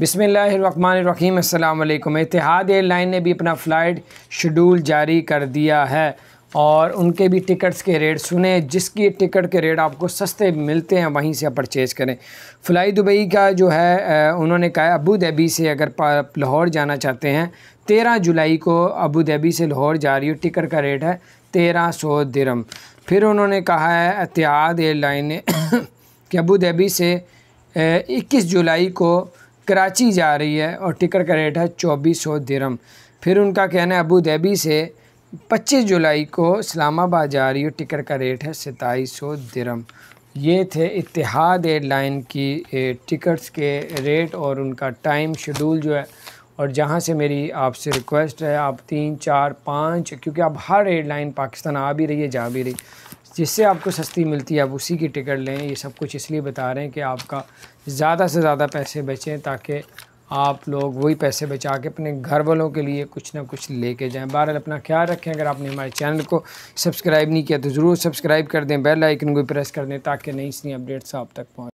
बिसमीम अल्लाम इतिहाद एयरलाइन ने भी अपना फ़्लाइट शेड्यूल जारी कर दिया है और उनके भी टिकट्स के रेट सुने जिसकी टिकट के रेट आपको सस्ते मिलते हैं वहीं से आप परचेज़ करें फ़्लाई दुबई का जो है उन्होंने कहा अबू धाबी से अगर लाहौर जाना चाहते हैं तेरह जुलाई को अबू धाबी से लाहौर जा रही हो टिकट का रेट है तेरह सौ दरम फिर उन्होंने कहा है एतिहाद एयरलाइन ने कि अबू धाबी से इक्कीस जुलाई को कराची जा रही है और टिकट का रेट है चौबीस सौ दिरम फिर उनका कहना है अबू धाबी से पच्चीस जुलाई को इस्लामाबाद जा रही है टिकट का रेट है सताईस सौ दिरम ये थे इतिहाद एयरलाइन की टिकट्स के रेट और उनका टाइम शेड्यूल जो है और जहाँ से मेरी आपसे रिक्वेस्ट है आप तीन चार पाँच क्योंकि अब हर एयरलाइन पाकिस्तान आ भी रही है जा भी रही जिससे आपको सस्ती मिलती है आप उसी की टिकट लें ये सब कुछ इसलिए बता रहे हैं कि आपका ज़्यादा से ज़्यादा पैसे बचें ताकि आप लोग वही पैसे बचा के अपने घर वालों के लिए कुछ ना कुछ लेके जाएं बहरहाल अपना ख्याल रखें अगर आपने हमारे चैनल को सब्सक्राइब नहीं किया तो ज़रूर सब्सक्राइब कर दें बेल आइकन को प्रेस कर दें ताकि नई सी अपडेट्स आप तक पहुँच